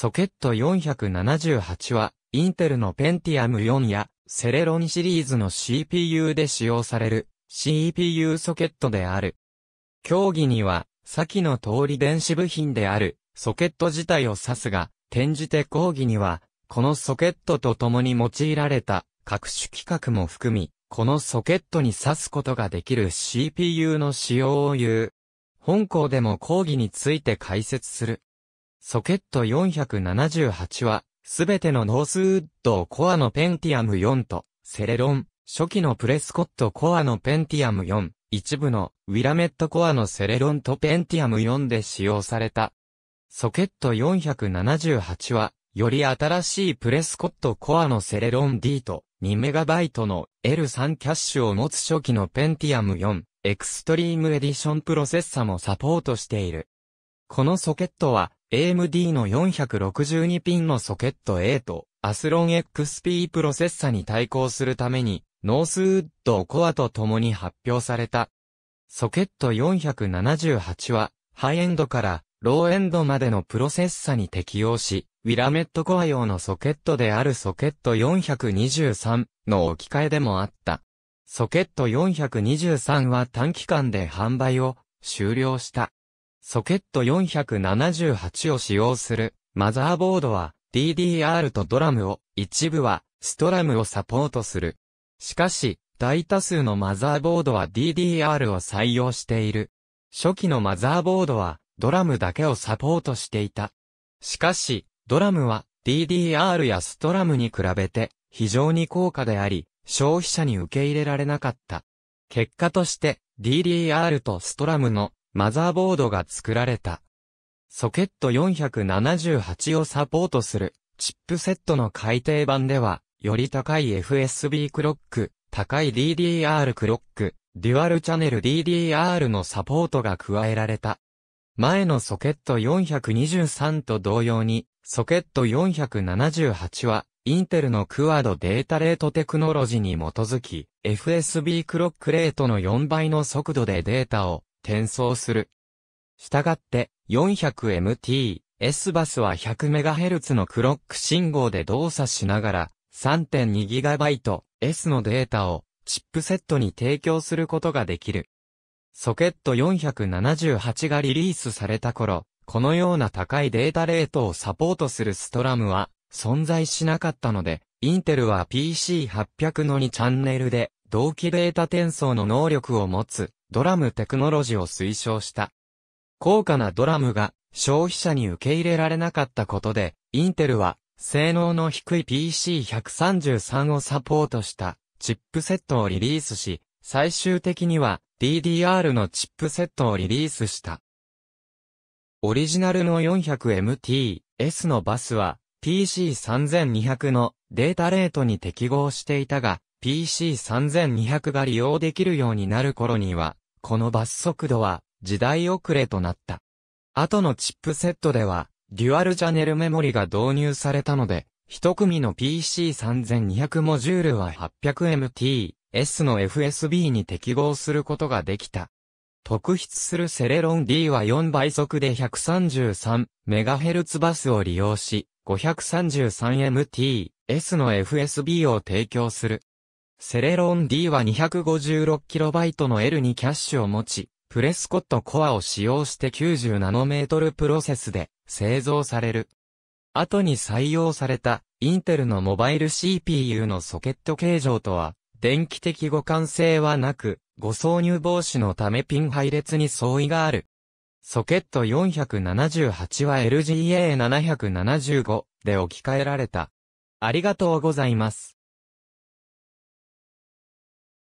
ソケット478は、インテルの Pentium 4や、セレロンシリーズの CPU で使用される CPU ソケットである。競技には、先の通り電子部品であるソケット自体を指すが、転じて講義には、このソケットと共に用いられた各種規格も含み、このソケットに指すことができる CPU の使用を言う。本校でも講義について解説する。ソケット478は、すべてのノースウッドコアのペンティアム4と、セレロン、初期のプレスコットコアのペンティアム4、一部のウィラメットコアのセレロンとペンティアム4で使用された。ソケット478は、より新しいプレスコットコアのセレロン D と 2MB の L3 キャッシュを持つ初期のペンティアム4エクストリームエディションプロセッサもサポートしている。このソケットは AMD の462ピンのソケット A とアスロン XP プロセッサに対抗するためにノースウッドコアと共に発表された。ソケット478はハイエンドからローエンドまでのプロセッサに適用し、ウィラメットコア用のソケットであるソケット423の置き換えでもあった。ソケット423は短期間で販売を終了した。ソケット478を使用するマザーボードは DDR とドラムを、一部はストラムをサポートする。しかし、大多数のマザーボードは DDR を採用している。初期のマザーボードはドラムだけをサポートしていた。しかし、ドラムは DDR やストラムに比べて非常に高価であり、消費者に受け入れられなかった。結果として DDR とストラムのマザーボードが作られた。ソケット478をサポートするチップセットの改定版では、より高い FSB クロック、高い DDR クロック、デュアルチャネル DDR のサポートが加えられた。前のソケット423と同様に、ソケット478は、インテルのクワードデータレートテクノロジーに基づき、FSB クロックレートの4倍の速度でデータを転送する。したがって 400MT、S バスは 100MHz のクロック信号で動作しながら 3.2GB S のデータをチップセットに提供することができる。ソケット478がリリースされた頃、このような高いデータレートをサポートするストラムは存在しなかったので、インテルは PC800 の2チャンネルで同期データ転送の能力を持つドラムテクノロジーを推奨した。高価なドラムが消費者に受け入れられなかったことで、インテルは性能の低い PC133 をサポートしたチップセットをリリースし、最終的には DDR のチップセットをリリースした。オリジナルの 400MT、S のバスは PC3200 のデータレートに適合していたが、PC3200 が利用できるようになる頃には、このバス速度は時代遅れとなった。後のチップセットでは、デュアルチャネルメモリが導入されたので、一組の PC3200 モジュールは 800MT-S の FSB に適合することができた。特筆するセレロン D は4倍速で 133MHz バスを利用し、533MT-S の FSB を提供する。セレロン D は 256KB の L にキャッシュを持ち、プレスコットコアを使用して90ナノメートルプロセスで製造される。後に採用されたインテルのモバイル CPU のソケット形状とは、電気的互換性はなく、誤挿入防止のためピン配列に相違がある。ソケット478は LGA775 で置き換えられた。ありがとうございます。